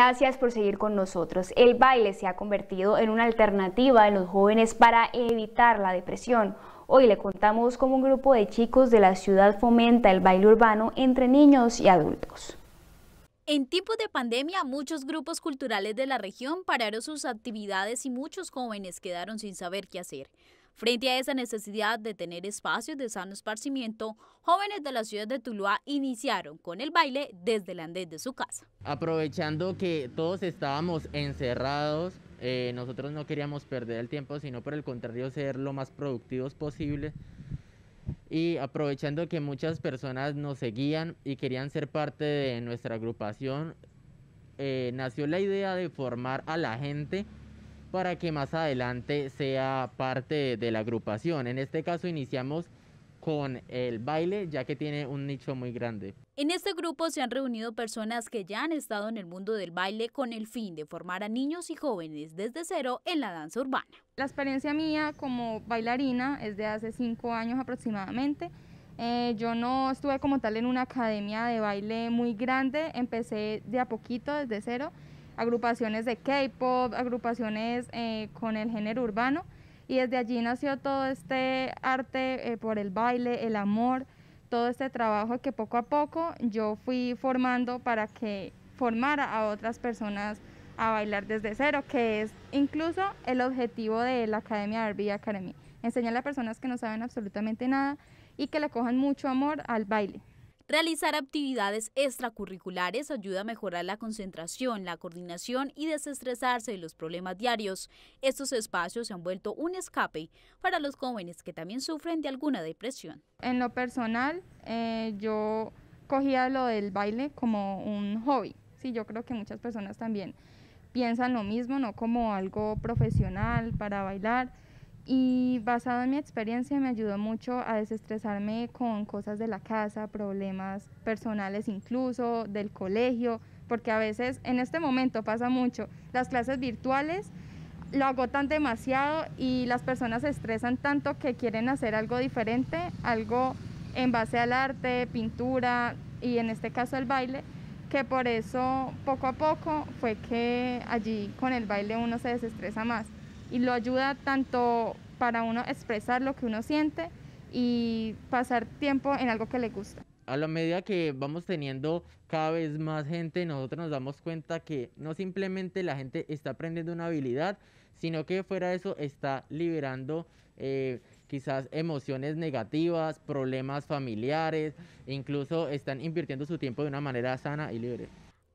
Gracias por seguir con nosotros. El baile se ha convertido en una alternativa en los jóvenes para evitar la depresión. Hoy le contamos cómo un grupo de chicos de la ciudad fomenta el baile urbano entre niños y adultos. En tiempos de pandemia, muchos grupos culturales de la región pararon sus actividades y muchos jóvenes quedaron sin saber qué hacer. Frente a esa necesidad de tener espacios de sano esparcimiento, jóvenes de la ciudad de Tuluá iniciaron con el baile desde el andén de su casa. Aprovechando que todos estábamos encerrados, eh, nosotros no queríamos perder el tiempo, sino por el contrario ser lo más productivos posible. Y aprovechando que muchas personas nos seguían y querían ser parte de nuestra agrupación, eh, nació la idea de formar a la gente para que más adelante sea parte de la agrupación. En este caso iniciamos con el baile, ya que tiene un nicho muy grande. En este grupo se han reunido personas que ya han estado en el mundo del baile con el fin de formar a niños y jóvenes desde cero en la danza urbana. La experiencia mía como bailarina es de hace cinco años aproximadamente. Eh, yo no estuve como tal en una academia de baile muy grande, empecé de a poquito, desde cero agrupaciones de K-pop, agrupaciones eh, con el género urbano, y desde allí nació todo este arte eh, por el baile, el amor, todo este trabajo que poco a poco yo fui formando para que formara a otras personas a bailar desde cero, que es incluso el objetivo de la Academia Arby Academy, enseñar a personas que no saben absolutamente nada y que le cojan mucho amor al baile. Realizar actividades extracurriculares ayuda a mejorar la concentración, la coordinación y desestresarse de los problemas diarios. Estos espacios se han vuelto un escape para los jóvenes que también sufren de alguna depresión. En lo personal, eh, yo cogía lo del baile como un hobby. Sí, yo creo que muchas personas también piensan lo mismo, no como algo profesional para bailar y basado en mi experiencia me ayudó mucho a desestresarme con cosas de la casa, problemas personales incluso, del colegio, porque a veces en este momento pasa mucho, las clases virtuales lo agotan demasiado y las personas se estresan tanto que quieren hacer algo diferente, algo en base al arte, pintura y en este caso el baile, que por eso poco a poco fue que allí con el baile uno se desestresa más y lo ayuda tanto para uno expresar lo que uno siente y pasar tiempo en algo que le gusta. A la medida que vamos teniendo cada vez más gente, nosotros nos damos cuenta que no simplemente la gente está aprendiendo una habilidad, sino que fuera de eso está liberando eh, quizás emociones negativas, problemas familiares, incluso están invirtiendo su tiempo de una manera sana y libre.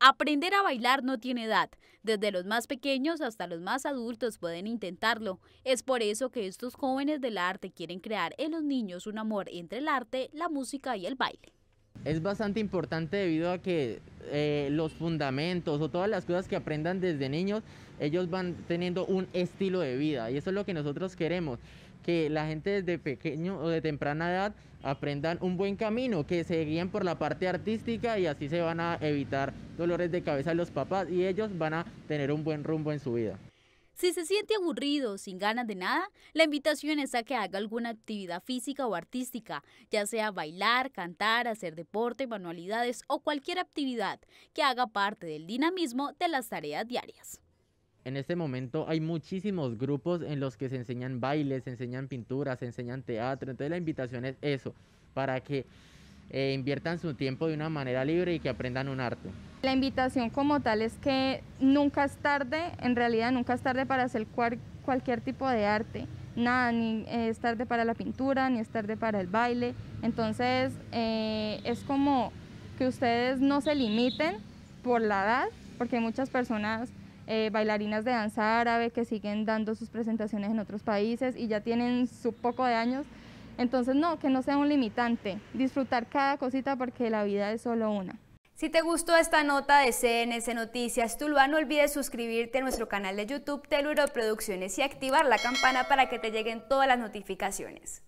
Aprender a bailar no tiene edad. Desde los más pequeños hasta los más adultos pueden intentarlo. Es por eso que estos jóvenes del arte quieren crear en los niños un amor entre el arte, la música y el baile. Es bastante importante debido a que eh, los fundamentos o todas las cosas que aprendan desde niños, ellos van teniendo un estilo de vida y eso es lo que nosotros queremos que la gente desde pequeño o de temprana edad aprendan un buen camino, que se guíen por la parte artística y así se van a evitar dolores de cabeza a los papás y ellos van a tener un buen rumbo en su vida. Si se siente aburrido, sin ganas de nada, la invitación es a que haga alguna actividad física o artística, ya sea bailar, cantar, hacer deporte, manualidades o cualquier actividad que haga parte del dinamismo de las tareas diarias en este momento hay muchísimos grupos en los que se enseñan bailes, se enseñan pinturas, se enseñan teatro. Entonces la invitación es eso, para que eh, inviertan su tiempo de una manera libre y que aprendan un arte. La invitación como tal es que nunca es tarde, en realidad nunca es tarde para hacer cualquier tipo de arte. Nada, ni eh, es tarde para la pintura, ni es tarde para el baile. Entonces eh, es como que ustedes no se limiten por la edad, porque muchas personas eh, bailarinas de danza árabe que siguen dando sus presentaciones en otros países y ya tienen su poco de años. Entonces, no, que no sea un limitante, disfrutar cada cosita porque la vida es solo una. Si te gustó esta nota de CNC Noticias Tuluá, no olvides suscribirte a nuestro canal de YouTube Teluro Producciones y activar la campana para que te lleguen todas las notificaciones.